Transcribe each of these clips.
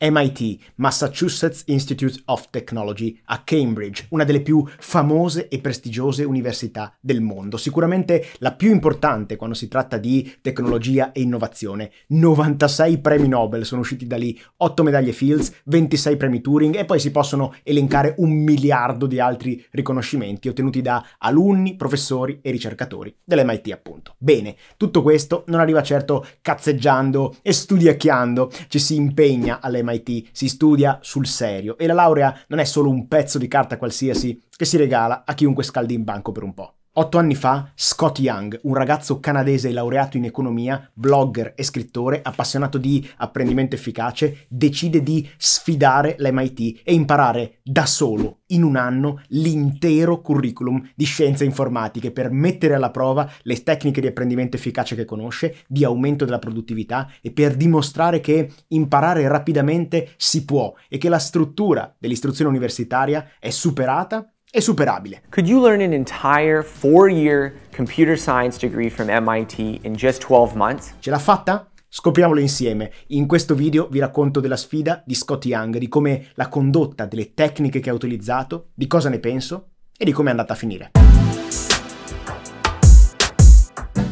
MIT, Massachusetts Institute of Technology, a Cambridge, una delle più famose e prestigiose università del mondo, sicuramente la più importante quando si tratta di tecnologia e innovazione. 96 premi Nobel sono usciti da lì, 8 medaglie Fields, 26 premi Turing e poi si possono elencare un miliardo di altri riconoscimenti ottenuti da alunni, professori e ricercatori dell'MIT appunto. Bene, tutto questo non arriva certo cazzeggiando e studiacchiando, ci si impegna all'MIT MIT si studia sul serio e la laurea non è solo un pezzo di carta qualsiasi che si regala a chiunque scaldi in banco per un po'. Otto anni fa, Scott Young, un ragazzo canadese laureato in economia, blogger e scrittore, appassionato di apprendimento efficace, decide di sfidare l'MIT e imparare da solo, in un anno, l'intero curriculum di scienze informatiche per mettere alla prova le tecniche di apprendimento efficace che conosce, di aumento della produttività e per dimostrare che imparare rapidamente si può e che la struttura dell'istruzione universitaria è superata è superabile. Could you learn an entire four-year computer science degree from MIT in just 12 months? Ce l'ha fatta? Scopriamolo insieme. In questo video vi racconto della sfida di Scott Young, di come l'ha condotta, delle tecniche che ha utilizzato, di cosa ne penso e di come è andata a finire.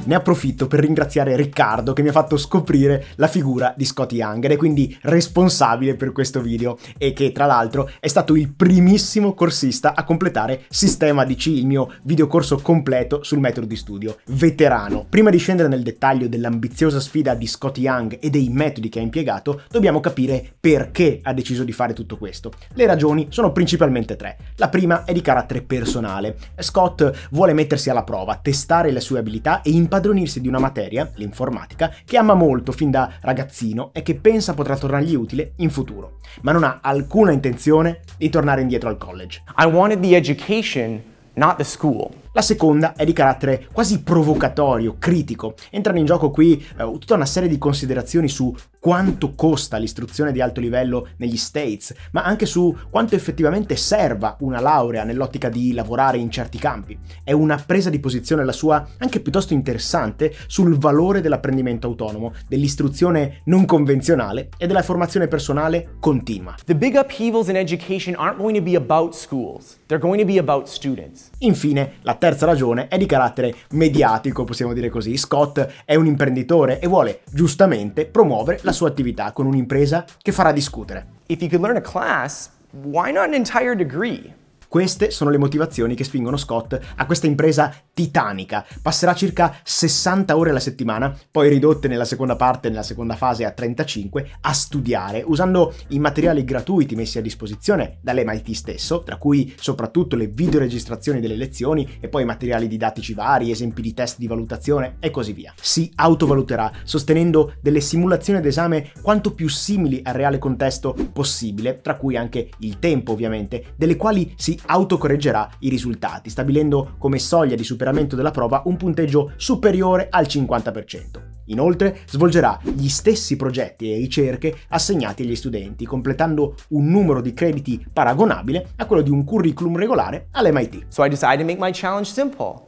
ne approfitto per ringraziare Riccardo che mi ha fatto scoprire la figura di Scott Young ed è quindi responsabile per questo video e che tra l'altro è stato il primissimo corsista a completare Sistema DC, il mio videocorso completo sul metodo di studio, veterano. Prima di scendere nel dettaglio dell'ambiziosa sfida di Scott Young e dei metodi che ha impiegato, dobbiamo capire perché ha deciso di fare tutto questo. Le ragioni sono principalmente tre. La prima è di carattere personale. Scott vuole mettersi alla prova, testare le sue abilità e imparare impadronirsi di una materia, l'informatica, che ama molto fin da ragazzino e che pensa potrà tornargli utile in futuro, ma non ha alcuna intenzione di tornare indietro al college. I wanted the education, not the school. La seconda è di carattere quasi provocatorio, critico. Entrano in gioco qui eh, tutta una serie di considerazioni su quanto costa l'istruzione di alto livello negli States, ma anche su quanto effettivamente serva una laurea nell'ottica di lavorare in certi campi. È una presa di posizione la sua anche piuttosto interessante sul valore dell'apprendimento autonomo, dell'istruzione non convenzionale e della formazione personale continua. The big upheavals in education aren't going to be about schools, they're going to be about students. Infine, la terza terza ragione è di carattere mediatico, possiamo dire così. Scott è un imprenditore e vuole giustamente promuovere la sua attività con un'impresa che farà discutere. If you could learn a class, why not an entire degree? Queste sono le motivazioni che spingono Scott a questa impresa titanica. Passerà circa 60 ore alla settimana, poi ridotte nella seconda parte, nella seconda fase a 35, a studiare, usando i materiali gratuiti messi a disposizione dall'MIT stesso, tra cui soprattutto le videoregistrazioni delle lezioni e poi materiali didattici vari, esempi di test di valutazione e così via. Si autovaluterà sostenendo delle simulazioni d'esame quanto più simili al reale contesto possibile, tra cui anche il tempo ovviamente, delle quali si autocorreggerà i risultati, stabilendo come soglia di superamento della prova un punteggio superiore al 50%. Inoltre svolgerà gli stessi progetti e ricerche assegnati agli studenti, completando un numero di crediti paragonabile a quello di un curriculum regolare all'MIT. So I decided to make my challenge simple.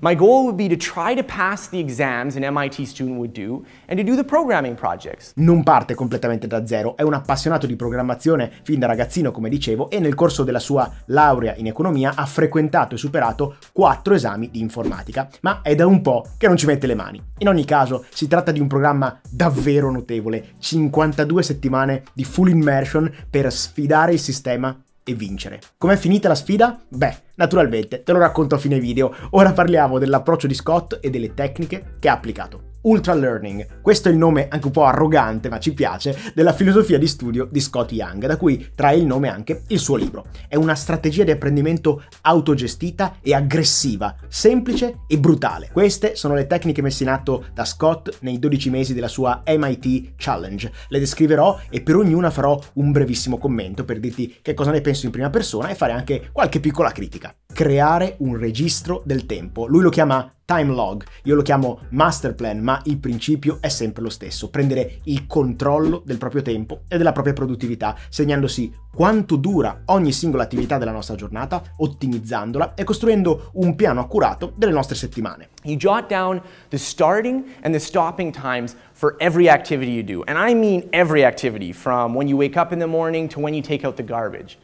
My goal would be to try to pass the exams an MIT student would do and to do the programming projects. Non parte completamente da zero, è un appassionato di programmazione fin da ragazzino, come dicevo, e nel corso della sua laurea in economia ha frequentato e superato quattro esami di informatica, ma è da un po' che non ci mette le mani. In ogni caso, si tratta di un programma davvero notevole, 52 settimane di full immersion per sfidare il sistema e vincere. Com'è finita la sfida? Beh, naturalmente te lo racconto a fine video. Ora parliamo dell'approccio di Scott e delle tecniche che ha applicato. Ultra Learning. Questo è il nome anche un po' arrogante, ma ci piace, della filosofia di studio di Scott Young, da cui trae il nome anche il suo libro. È una strategia di apprendimento autogestita e aggressiva, semplice e brutale. Queste sono le tecniche messe in atto da Scott nei 12 mesi della sua MIT Challenge. Le descriverò e per ognuna farò un brevissimo commento per dirti che cosa ne penso in prima persona e fare anche qualche piccola critica creare un registro del tempo. Lui lo chiama time log, io lo chiamo master plan, ma il principio è sempre lo stesso, prendere il controllo del proprio tempo e della propria produttività, segnandosi quanto dura ogni singola attività della nostra giornata, ottimizzandola e costruendo un piano accurato delle nostre settimane. You jot down the starting and the stopping times for every activity you do, and I mean every activity, from when you wake up in the morning to when you take out the garbage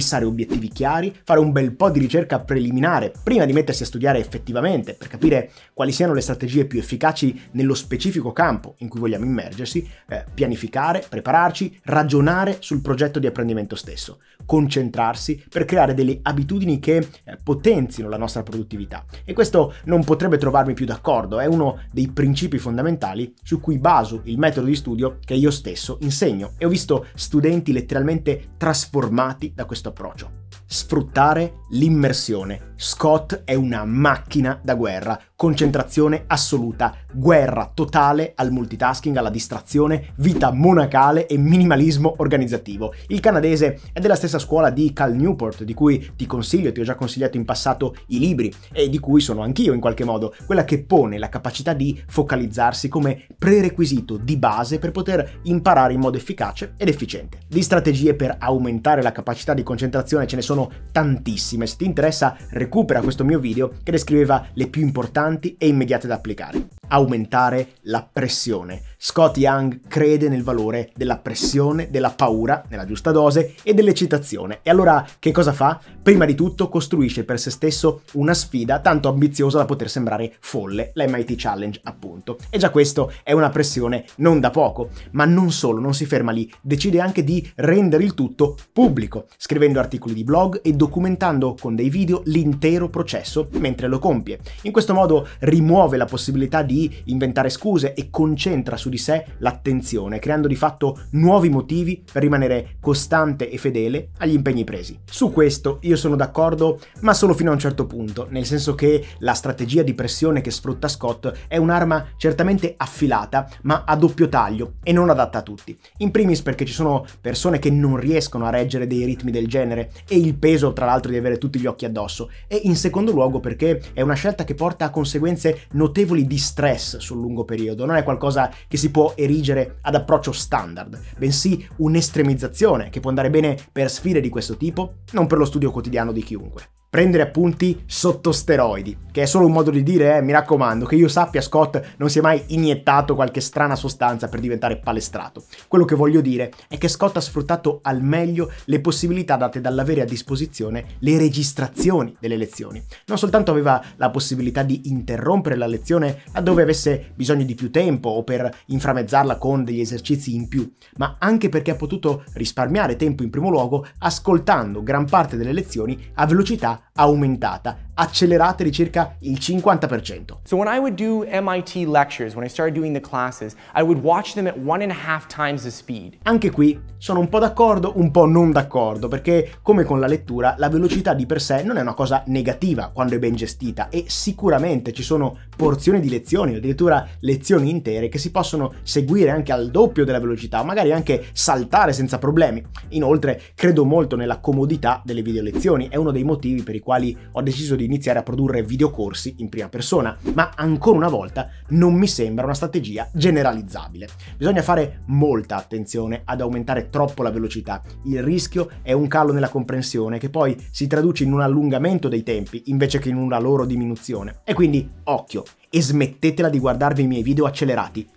fissare obiettivi chiari, fare un bel po' di ricerca preliminare prima di mettersi a studiare effettivamente per capire quali siano le strategie più efficaci nello specifico campo in cui vogliamo immergersi, eh, pianificare, prepararci, ragionare sul progetto di apprendimento stesso, concentrarsi per creare delle abitudini che eh, potenzino la nostra produttività. E questo non potrebbe trovarmi più d'accordo, è uno dei principi fondamentali su cui baso il metodo di studio che io stesso insegno e ho visto studenti letteralmente trasformati da questo questo approccio sfruttare l'immersione. Scott è una macchina da guerra, concentrazione assoluta, guerra totale al multitasking, alla distrazione, vita monacale e minimalismo organizzativo. Il canadese è della stessa scuola di Cal Newport, di cui ti consiglio, ti ho già consigliato in passato i libri e di cui sono anch'io in qualche modo, quella che pone la capacità di focalizzarsi come prerequisito di base per poter imparare in modo efficace ed efficiente. Di strategie per aumentare la capacità di concentrazione ce ne sono sono tantissime. Se ti interessa recupera questo mio video che descriveva le più importanti e immediate da applicare. Aumentare la pressione Scott Young crede nel valore della pressione, della paura, nella giusta dose, e dell'eccitazione. E allora che cosa fa? Prima di tutto costruisce per se stesso una sfida tanto ambiziosa da poter sembrare folle, l'MIT Challenge appunto. E già questo è una pressione non da poco, ma non solo, non si ferma lì, decide anche di rendere il tutto pubblico, scrivendo articoli di blog e documentando con dei video l'intero processo mentre lo compie. In questo modo rimuove la possibilità di inventare scuse e concentra su di di sé l'attenzione, creando di fatto nuovi motivi per rimanere costante e fedele agli impegni presi. Su questo io sono d'accordo, ma solo fino a un certo punto, nel senso che la strategia di pressione che sfrutta Scott è un'arma certamente affilata, ma a doppio taglio e non adatta a tutti. In primis perché ci sono persone che non riescono a reggere dei ritmi del genere e il peso tra l'altro di avere tutti gli occhi addosso e in secondo luogo perché è una scelta che porta a conseguenze notevoli di stress sul lungo periodo, non è qualcosa che che si può erigere ad approccio standard, bensì un'estremizzazione che può andare bene per sfide di questo tipo, non per lo studio quotidiano di chiunque prendere appunti sotto steroidi, che è solo un modo di dire, eh, mi raccomando, che io sappia Scott non si è mai iniettato qualche strana sostanza per diventare palestrato. Quello che voglio dire è che Scott ha sfruttato al meglio le possibilità date dall'avere a disposizione le registrazioni delle lezioni. Non soltanto aveva la possibilità di interrompere la lezione laddove avesse bisogno di più tempo o per inframezzarla con degli esercizi in più, ma anche perché ha potuto risparmiare tempo in primo luogo ascoltando gran parte delle lezioni a velocità aumentata, accelerata di circa il 50%. So when I would do MIT lectures, when I started doing the classes, I would watch them at one and a half times the speed. Anche qui sono un po' d'accordo, un po' non d'accordo, perché come con la lettura, la velocità di per sé non è una cosa negativa quando è ben gestita e sicuramente ci sono porzioni di lezioni addirittura lezioni intere che si possono seguire anche al doppio della velocità, magari anche saltare senza problemi. Inoltre credo molto nella comodità delle video lezioni, è uno dei motivi per i quali ho deciso di iniziare a produrre videocorsi in prima persona, ma ancora una volta non mi sembra una strategia generalizzabile. Bisogna fare molta attenzione ad aumentare troppo la velocità, il rischio è un calo nella comprensione che poi si traduce in un allungamento dei tempi invece che in una loro diminuzione. E quindi occhio e smettetela di guardarvi i miei video accelerati,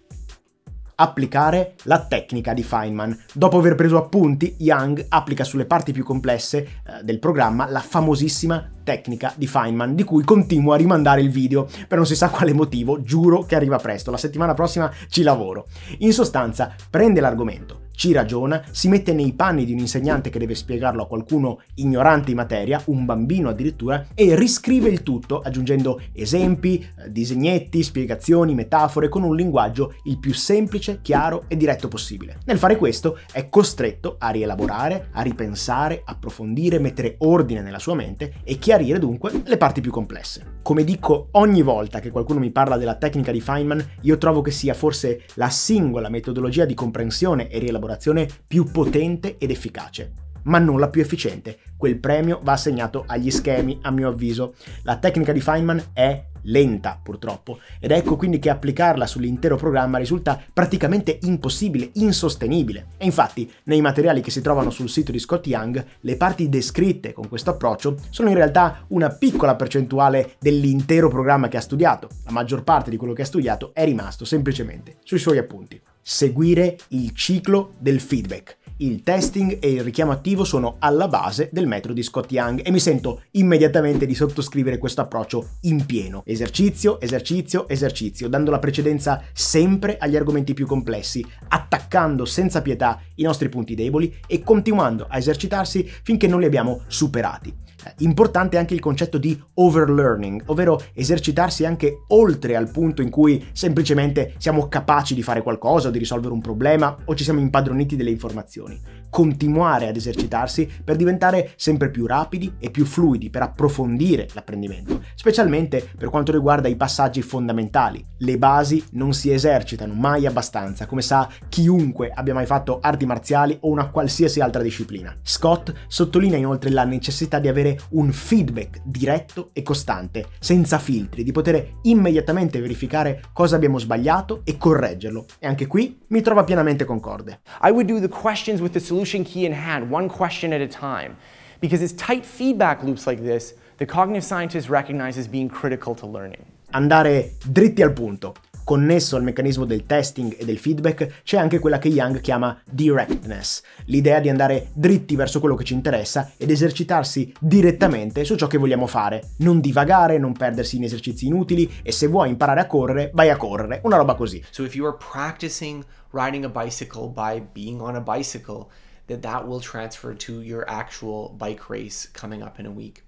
applicare la tecnica di Feynman. Dopo aver preso appunti, Young applica sulle parti più complesse eh, del programma la famosissima tecnica di Feynman, di cui continuo a rimandare il video per non si sa quale motivo, giuro che arriva presto, la settimana prossima ci lavoro. In sostanza, prende l'argomento, ci ragiona, si mette nei panni di un insegnante che deve spiegarlo a qualcuno ignorante in materia, un bambino addirittura, e riscrive il tutto aggiungendo esempi, eh, disegnetti, spiegazioni, metafore con un linguaggio il più semplice, chiaro e diretto possibile. Nel fare questo è costretto a rielaborare, a ripensare, approfondire, mettere ordine nella sua mente e chiarire dunque le parti più complesse. Come dico ogni volta che qualcuno mi parla della tecnica di Feynman, io trovo che sia forse la singola metodologia di comprensione e rielaborazione collaborazione più potente ed efficace ma non la più efficiente. Quel premio va assegnato agli schemi, a mio avviso. La tecnica di Feynman è lenta, purtroppo, ed ecco quindi che applicarla sull'intero programma risulta praticamente impossibile, insostenibile. E infatti, nei materiali che si trovano sul sito di Scott Young, le parti descritte con questo approccio sono in realtà una piccola percentuale dell'intero programma che ha studiato. La maggior parte di quello che ha studiato è rimasto semplicemente sui suoi appunti seguire il ciclo del feedback. Il testing e il richiamo attivo sono alla base del metodo di Scott Young e mi sento immediatamente di sottoscrivere questo approccio in pieno. Esercizio, esercizio, esercizio, dando la precedenza sempre agli argomenti più complessi, attaccando senza pietà i nostri punti deboli e continuando a esercitarsi finché non li abbiamo superati. Eh, importante anche il concetto di overlearning, ovvero esercitarsi anche oltre al punto in cui semplicemente siamo capaci di fare qualcosa o di risolvere un problema o ci siamo impadroniti delle informazioni continuare ad esercitarsi per diventare sempre più rapidi e più fluidi, per approfondire l'apprendimento, specialmente per quanto riguarda i passaggi fondamentali. Le basi non si esercitano mai abbastanza, come sa chiunque abbia mai fatto arti marziali o una qualsiasi altra disciplina. Scott sottolinea inoltre la necessità di avere un feedback diretto e costante, senza filtri, di poter immediatamente verificare cosa abbiamo sbagliato e correggerlo. E anche qui mi trova pienamente concorde. I would do the questions with the solution solution key in hand, one question at a time. Because it's tight feedback loops like this the cognitive scientist recognizes being critical to learning. Andare dritti al punto. Connesso al meccanismo del testing e del feedback c'è anche quella che Young chiama directness, l'idea di andare dritti verso quello che ci interessa ed esercitarsi direttamente su ciò che vogliamo fare, non divagare, non perdersi in esercizi inutili e se vuoi imparare a correre, vai a correre, una roba così. So if you are practicing riding a bicycle by being on a bicycle, that that will transfer to your actual bike race coming up in a week.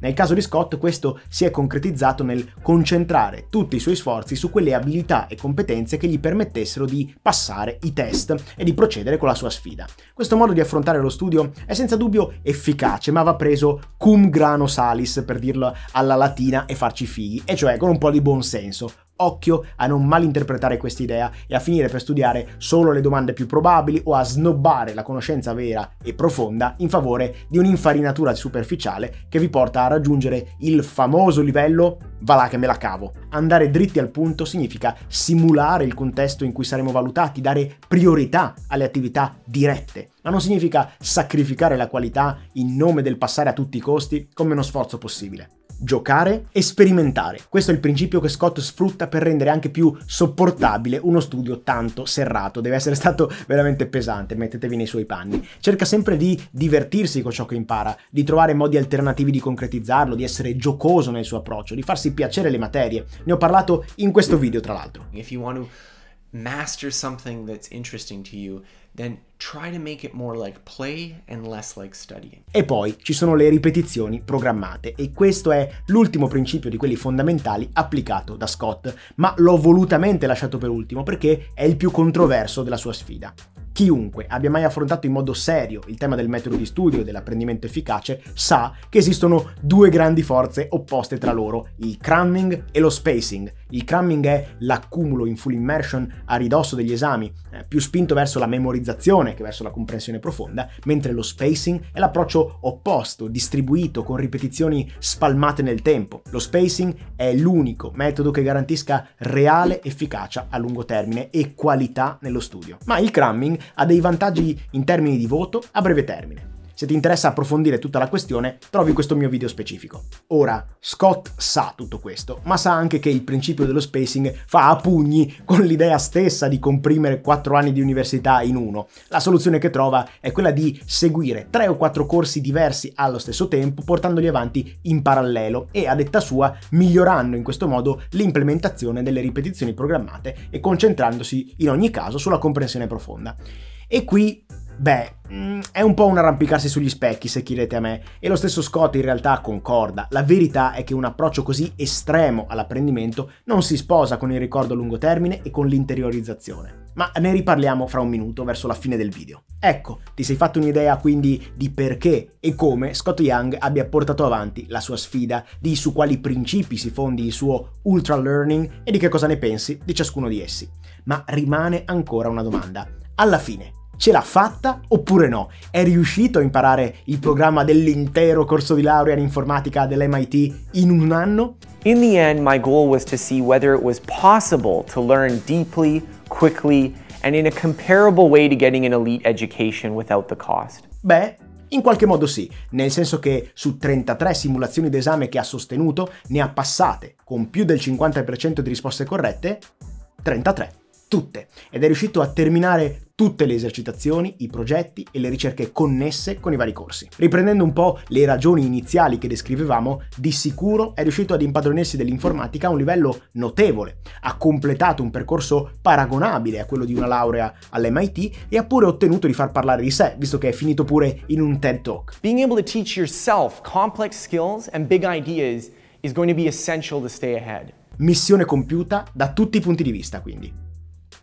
Nel caso di Scott questo si è concretizzato nel concentrare tutti i suoi sforzi su quelle abilità e competenze che gli permettessero di passare i test e di procedere con la sua sfida. Questo modo di affrontare lo studio è senza dubbio efficace, ma va preso cum grano salis per dirlo alla latina e farci fighi, e cioè con un po' di buon senso, Occhio a non malinterpretare quest'idea e a finire per studiare solo le domande più probabili o a snobbare la conoscenza vera e profonda in favore di un'infarinatura superficiale che vi porta a raggiungere il famoso livello va là che me la cavo. Andare dritti al punto significa simulare il contesto in cui saremo valutati, dare priorità alle attività dirette, ma non significa sacrificare la qualità in nome del passare a tutti i costi come uno sforzo possibile giocare e sperimentare. Questo è il principio che Scott sfrutta per rendere anche più sopportabile uno studio tanto serrato. Deve essere stato veramente pesante, mettetevi nei suoi panni. Cerca sempre di divertirsi con ciò che impara, di trovare modi alternativi di concretizzarlo, di essere giocoso nel suo approccio, di farsi piacere le materie. Ne ho parlato in questo video, tra l'altro. If you want to master something that's interesting to you, then try to make it more like play and less like studying. E poi ci sono le ripetizioni programmate e questo è l'ultimo principio di quelli fondamentali applicato da Scott, ma l'ho volutamente lasciato per ultimo perché è il più controverso della sua sfida. Chiunque abbia mai affrontato in modo serio il tema del metodo di studio e dell'apprendimento efficace sa che esistono due grandi forze opposte tra loro, il cramming e lo spacing. Il cramming è l'accumulo in full immersion a ridosso degli esami, eh, più spinto verso la memorizzazione che verso la comprensione profonda, mentre lo spacing è l'approccio opposto, distribuito, con ripetizioni spalmate nel tempo. Lo spacing è l'unico metodo che garantisca reale efficacia a lungo termine e qualità nello studio. Ma il cramming ha dei vantaggi in termini di voto a breve termine. Se ti interessa approfondire tutta la questione, trovi questo mio video specifico. Ora, Scott sa tutto questo, ma sa anche che il principio dello spacing fa a pugni con l'idea stessa di comprimere 4 anni di università in uno. La soluzione che trova è quella di seguire 3 o 4 corsi diversi allo stesso tempo, portandoli avanti in parallelo e, a detta sua, migliorando in questo modo l'implementazione delle ripetizioni programmate e concentrandosi in ogni caso sulla comprensione profonda. E qui Beh, mm, è un po' un arrampicarsi sugli specchi, se chiedete a me, e lo stesso Scott in realtà concorda. La verità è che un approccio così estremo all'apprendimento non si sposa con il ricordo a lungo termine e con l'interiorizzazione. Ma ne riparliamo fra un minuto, verso la fine del video. Ecco, ti sei fatto un'idea quindi di perché e come Scott Young abbia portato avanti la sua sfida, di su quali principi si fondi il suo ultra learning e di che cosa ne pensi di ciascuno di essi. Ma rimane ancora una domanda. Alla fine, Ce l'ha fatta oppure no? È riuscito a imparare il programma dell'intero corso di laurea in informatica dell'MIT in un anno? In the end, my goal was to see whether it was possible to learn deeply, quickly, and in a comparable way to getting an elite education without the cost. Beh, in qualche modo sì, nel senso che su 33 simulazioni d'esame che ha sostenuto, ne ha passate, con più del 50% di risposte corrette, 33, tutte. Ed è riuscito a terminare tutte le esercitazioni, i progetti e le ricerche connesse con i vari corsi. Riprendendo un po' le ragioni iniziali che descrivevamo, di sicuro è riuscito ad impadronirsi dell'informatica a un livello notevole, ha completato un percorso paragonabile a quello di una laurea all'MIT e ha pure ottenuto di far parlare di sé, visto che è finito pure in un TED Talk. Being able to teach yourself complex skills and big ideas is going to be essential to stay ahead. Missione compiuta da tutti i punti di vista, quindi.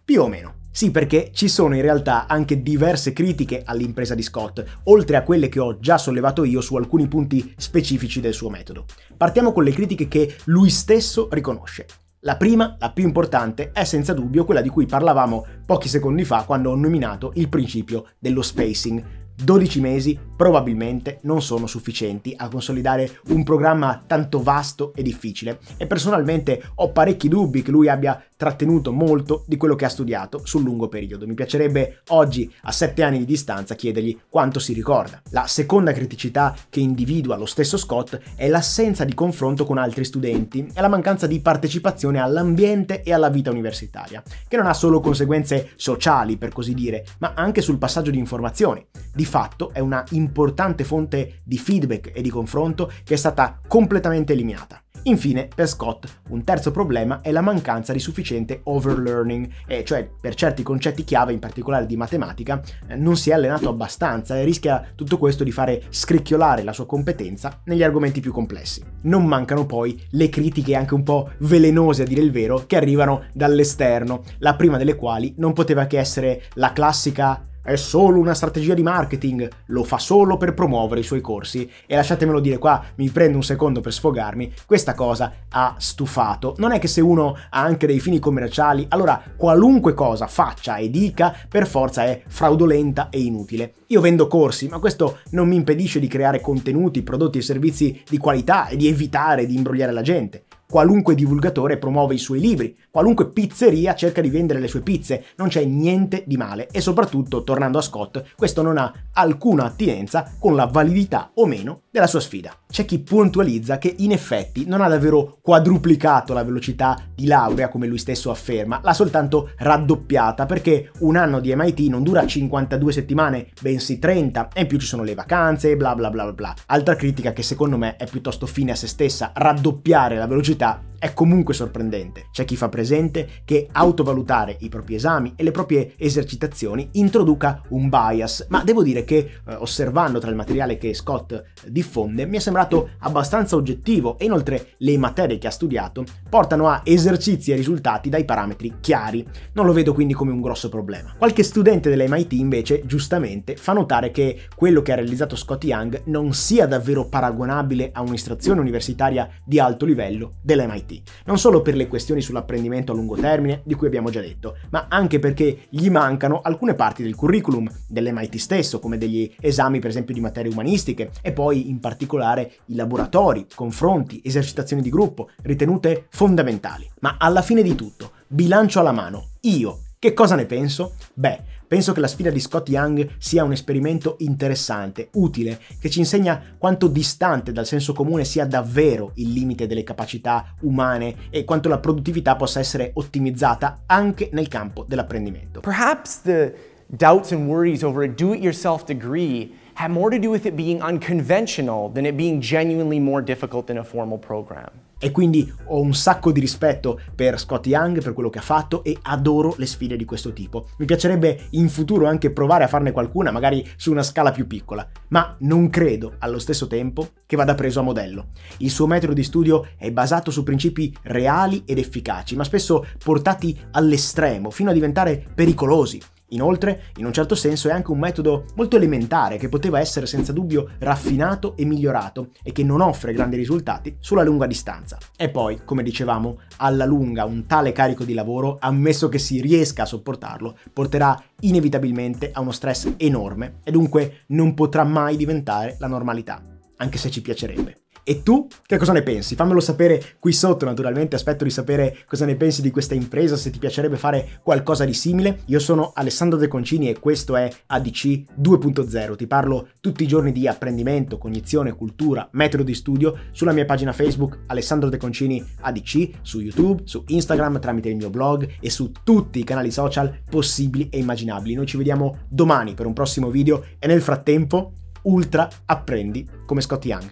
Più o meno. Sì, perché ci sono in realtà anche diverse critiche all'impresa di Scott, oltre a quelle che ho già sollevato io su alcuni punti specifici del suo metodo. Partiamo con le critiche che lui stesso riconosce. La prima, la più importante, è senza dubbio quella di cui parlavamo pochi secondi fa quando ho nominato il principio dello spacing, 12 mesi probabilmente non sono sufficienti a consolidare un programma tanto vasto e difficile e personalmente ho parecchi dubbi che lui abbia trattenuto molto di quello che ha studiato sul lungo periodo. Mi piacerebbe oggi, a sette anni di distanza, chiedergli quanto si ricorda. La seconda criticità che individua lo stesso Scott è l'assenza di confronto con altri studenti e la mancanza di partecipazione all'ambiente e alla vita universitaria, che non ha solo conseguenze sociali, per così dire, ma anche sul passaggio di informazioni. Di fatto è una importante fonte di feedback e di confronto che è stata completamente eliminata. Infine, per Scott, un terzo problema è la mancanza di sufficiente overlearning, e cioè per certi concetti chiave, in particolare di matematica, eh, non si è allenato abbastanza e rischia tutto questo di fare scricchiolare la sua competenza negli argomenti più complessi. Non mancano poi le critiche anche un po' velenose a dire il vero che arrivano dall'esterno, la prima delle quali non poteva che essere la classica è solo una strategia di marketing, lo fa solo per promuovere i suoi corsi. E lasciatemelo dire qua, mi prendo un secondo per sfogarmi, questa cosa ha stufato. Non è che se uno ha anche dei fini commerciali, allora qualunque cosa faccia e dica per forza è fraudolenta e inutile. Io vendo corsi, ma questo non mi impedisce di creare contenuti, prodotti e servizi di qualità e di evitare di imbrogliare la gente. Qualunque divulgatore promuove i suoi libri, qualunque pizzeria cerca di vendere le sue pizze, non c'è niente di male e soprattutto, tornando a Scott, questo non ha alcuna attinenza con la validità o meno della sua sfida. C'è chi puntualizza che in effetti non ha davvero quadruplicato la velocità di laurea, come lui stesso afferma, l'ha soltanto raddoppiata perché un anno di MIT non dura 52 settimane, bensì 30, e in più ci sono le vacanze, bla bla bla bla. Altra critica che secondo me è piuttosto fine a se stessa, raddoppiare la velocità è comunque sorprendente. C'è chi fa presente che autovalutare i propri esami e le proprie esercitazioni introduca un bias, ma devo dire che eh, osservando tra il materiale che Scott di diffonde mi è sembrato abbastanza oggettivo e inoltre le materie che ha studiato portano a esercizi e risultati dai parametri chiari. Non lo vedo quindi come un grosso problema. Qualche studente dell'MIT invece, giustamente, fa notare che quello che ha realizzato Scott Young non sia davvero paragonabile a un'istruzione universitaria di alto livello dell'MIT. Non solo per le questioni sull'apprendimento a lungo termine, di cui abbiamo già detto, ma anche perché gli mancano alcune parti del curriculum, dell'MIT stesso, come degli esami per esempio di materie umanistiche, e poi in particolare i laboratori, confronti, esercitazioni di gruppo, ritenute fondamentali. Ma alla fine di tutto, bilancio alla mano, io che cosa ne penso? Beh, penso che la sfida di Scott Young sia un esperimento interessante, utile, che ci insegna quanto distante dal senso comune sia davvero il limite delle capacità umane e quanto la produttività possa essere ottimizzata anche nel campo dell'apprendimento. Perhaps the doubts and worries over a do-it-yourself degree had more to do with it being unconventional than it being genuinely more difficult than a formal program. E quindi ho un sacco di rispetto per Scott Young, per quello che ha fatto e adoro le sfide di questo tipo. Mi piacerebbe in futuro anche provare a farne qualcuna, magari su una scala più piccola, ma non credo allo stesso tempo che vada preso a modello. Il suo metodo di studio è basato su principi reali ed efficaci, ma spesso portati all'estremo, fino a diventare pericolosi. Inoltre, in un certo senso è anche un metodo molto elementare che poteva essere senza dubbio raffinato e migliorato e che non offre grandi risultati sulla lunga distanza. E poi, come dicevamo, alla lunga un tale carico di lavoro, ammesso che si riesca a sopportarlo, porterà inevitabilmente a uno stress enorme e dunque non potrà mai diventare la normalità, anche se ci piacerebbe. E tu che cosa ne pensi? Fammelo sapere qui sotto, naturalmente aspetto di sapere cosa ne pensi di questa impresa, se ti piacerebbe fare qualcosa di simile. Io sono Alessandro De Concini e questo è ADC 2.0. Ti parlo tutti i giorni di apprendimento, cognizione, cultura, metodo di studio sulla mia pagina Facebook Alessandro De Concini ADC, su YouTube, su Instagram tramite il mio blog e su tutti i canali social possibili e immaginabili. Noi ci vediamo domani per un prossimo video e nel frattempo ultra apprendi come Scott Young.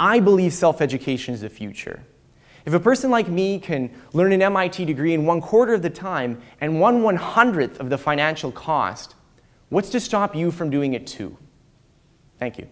I believe self-education is the future. If a person like me can learn an MIT degree in one quarter of the time and one one hundredth of the financial cost, what's to stop you from doing it too? Thank you.